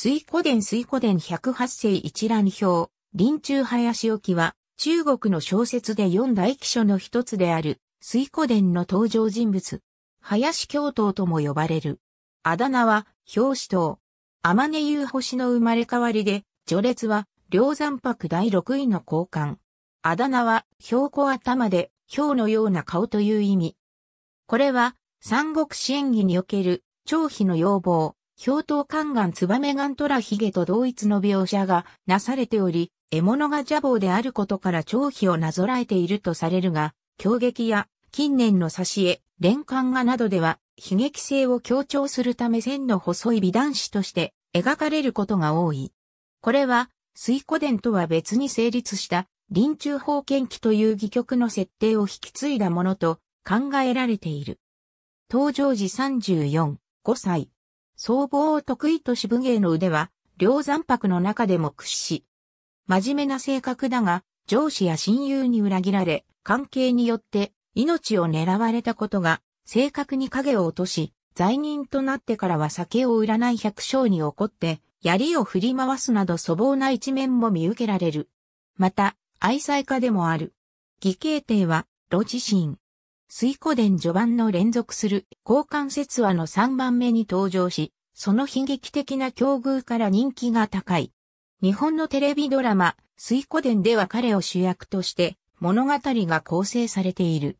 水古殿水古殿108世一覧表、林中林沖は、中国の小説で四大記書の一つである、水古殿の登場人物。林教頭とも呼ばれる。あだ名は、表紙頭。天根優星の生まれ変わりで、序列は、梁山泊第6位の交換。あだ名は、標高頭で、氷のような顔という意味。これは、三国支援儀における、張飛の要望、氷頭観岩ント虎ヒゲと同一の描写がなされており、獲物が邪暴であることから長飛をなぞらえているとされるが、狂撃や近年の挿絵、連環画などでは、悲劇性を強調するため線の細い美男子として描かれることが多い。これは、水古伝とは別に成立した、臨中法剣記という戯曲の設定を引き継いだものと考えられている。登場時34、5歳。総合得意とし武芸の腕は、両残泊の中でも屈し、真面目な性格だが、上司や親友に裏切られ、関係によって命を狙われたことが、正確に影を落とし、罪人となってからは酒を売らない百姓に怒って、槍を振り回すなど粗暴な一面も見受けられる。また、愛妻家でもある。義兄帝は、露自身。水古伝序盤の連続する交換説話の3番目に登場し、その悲劇的な境遇から人気が高い。日本のテレビドラマ、水湖伝では彼を主役として物語が構成されている。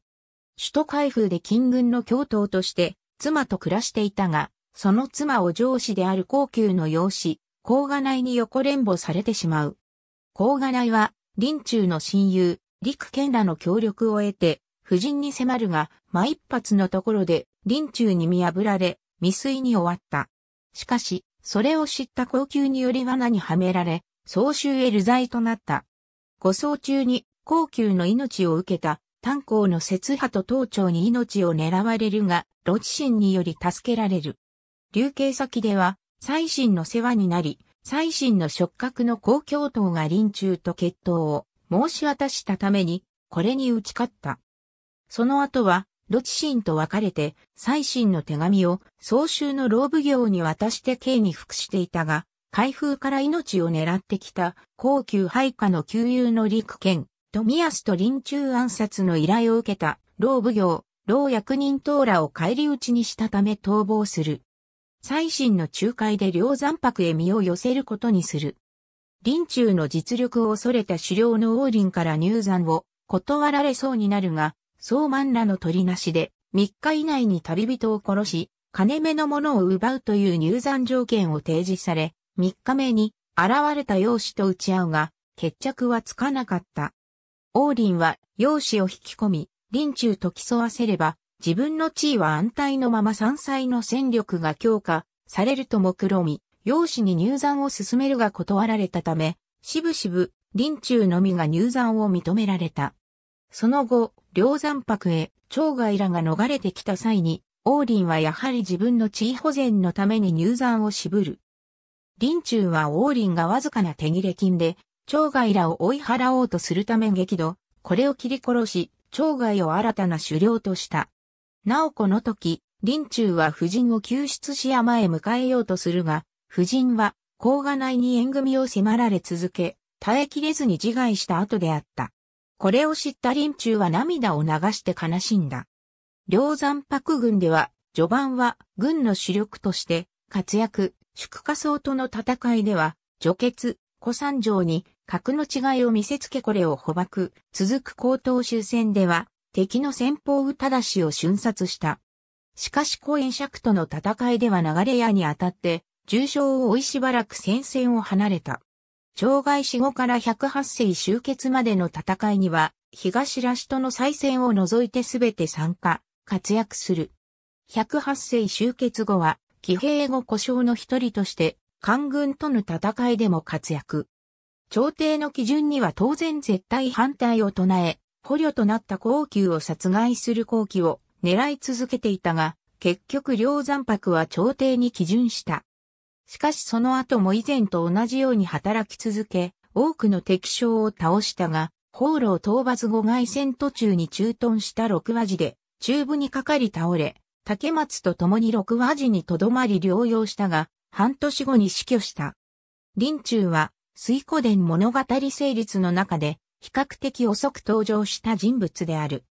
首都開封で金軍の教頭として妻と暮らしていたが、その妻を上司である高級の養子、高賀内に横連母されてしまう。高賀内は、林中の親友、陸健らの協力を得て、夫人に迫るが、毎一発のところで、林中に見破られ、未遂に終わった。しかし、それを知った高級により罠にはめられ、総集へ流罪となった。護送中に高級の命を受けた炭鉱の雪派と盗聴に命を狙われるが、ロ地神により助けられる。流刑先では、最新の世話になり、最新の触覚の公共党が臨中と決闘を申し渡したために、これに打ち勝った。その後は、ロチシンと別れて、最新の手紙を総州の老奉行に渡して刑に服していたが、開封から命を狙ってきた高級配下の旧友の陸剣、富安と臨中暗殺の依頼を受けた老奉行、老役人等らを返り討ちにしたため逃亡する。最新の仲介で両山泊へ身を寄せることにする。臨中の実力を恐れた狩猟の王林から入山を断られそうになるが、相万らの取りなしで、3日以内に旅人を殺し、金目のものを奪うという入山条件を提示され、3日目に現れた楊子と打ち合うが、決着はつかなかった。王林は楊子を引き込み、林中と競わせれば、自分の地位は安泰のまま山菜の戦力が強化されると目論み、楊子に入山を進めるが断られたため、しぶしぶ林中のみが入山を認められた。その後、梁山泊へ、長外らが逃れてきた際に、王林はやはり自分の地位保全のために入山を渋る。林中は王林がわずかな手切れ金で、長外らを追い払おうとするため激怒、これを切り殺し、長外を新たな狩猟とした。なおこの時、林中は夫人を救出し山へ迎えようとするが、夫人は、甲賀内に縁組を迫られ続け、耐えきれずに自害した後であった。これを知った林中は涙を流して悲しんだ。両山白軍では、序盤は軍の主力として、活躍、宿下層との戦いでは、除血、古参城に格の違いを見せつけこれを捕獲、続く高等終戦では、敵の先方宇忠氏を瞬殺した。しかし公園尺との戦いでは流れ屋に当たって、重傷を負いしばらく戦線を離れた。障害死後から108世終結までの戦いには、東ラシとの再戦を除いてすべて参加、活躍する。108世終結後は、騎兵後故障の一人として、官軍との戦いでも活躍。朝廷の基準には当然絶対反対を唱え、捕虜となった皇宮を殺害する皇輝を狙い続けていたが、結局両残白は朝廷に基準した。しかしその後も以前と同じように働き続け、多くの敵将を倒したが、放浪討伐後外戦途中に駐屯した六和寺で、中部にかかり倒れ、竹松と共に六和寺に留まり療養したが、半年後に死去した。林中は、水古伝物語成立の中で、比較的遅く登場した人物である。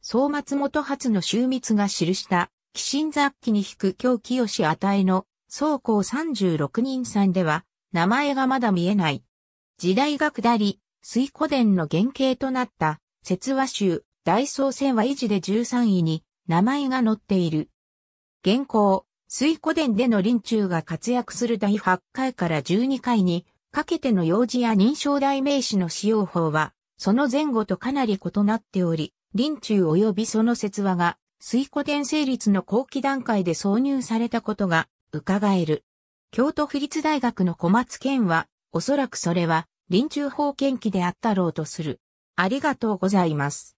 総松元初の秀密が記した、寄進雑記に引く京清与えの総校36人さんでは、名前がまだ見えない。時代が下り、水古伝の原型となった、説話集、大創戦は維持で13位に、名前が載っている。現行、水古伝での臨中が活躍する第8回から12回に、かけての用事や認証代名詞の使用法は、その前後とかなり異なっており、臨中及びその説話が、水古伝成立の後期段階で挿入されたことが伺える。京都府立大学の小松健は、おそらくそれは、臨中法研究であったろうとする。ありがとうございます。